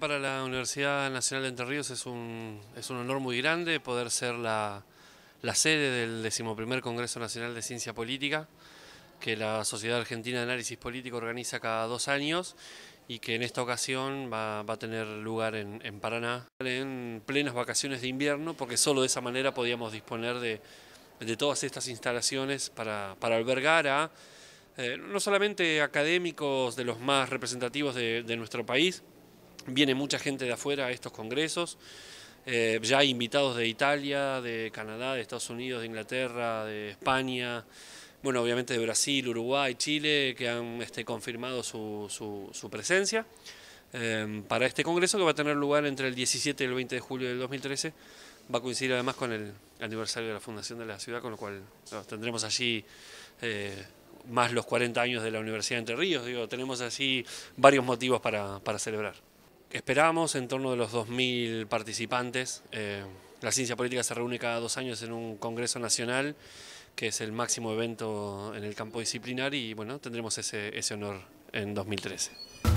Para la Universidad Nacional de Entre Ríos es un, es un honor muy grande poder ser la, la sede del decimoprimer Congreso Nacional de Ciencia Política que la Sociedad Argentina de Análisis Político organiza cada dos años y que en esta ocasión va, va a tener lugar en, Paraná en plenas vacaciones de invierno porque solo de esa manera podíamos disponer de, de todas estas instalaciones para, para albergar a eh, no solamente académicos de los más representativos de, de nuestro país, Viene mucha gente de afuera a estos congresos. Eh, ya invitados de Italia, de Canadá, de Estados Unidos, de Inglaterra, de España, bueno, obviamente de Brasil, Uruguay, Chile, que han este, confirmado su, su, presencia em, para este congreso que va a tener lugar entre el 17 y el 20 de julio del 2013. Va a coincidir además con el aniversario de la fundación de la ciudad, con lo cual tendremos allí eh, más los 40 años de la Universidad de Entre Ríos. Digo, tenemos así varios motivos para celebrar. Esperamos en torno de los 2.000 participantes. Eh, la ciencia política se reúne cada dos años en un Congreso Nacional, que es el máximo evento en el campo disciplinar, y bueno, tendremos ese honor en 2013.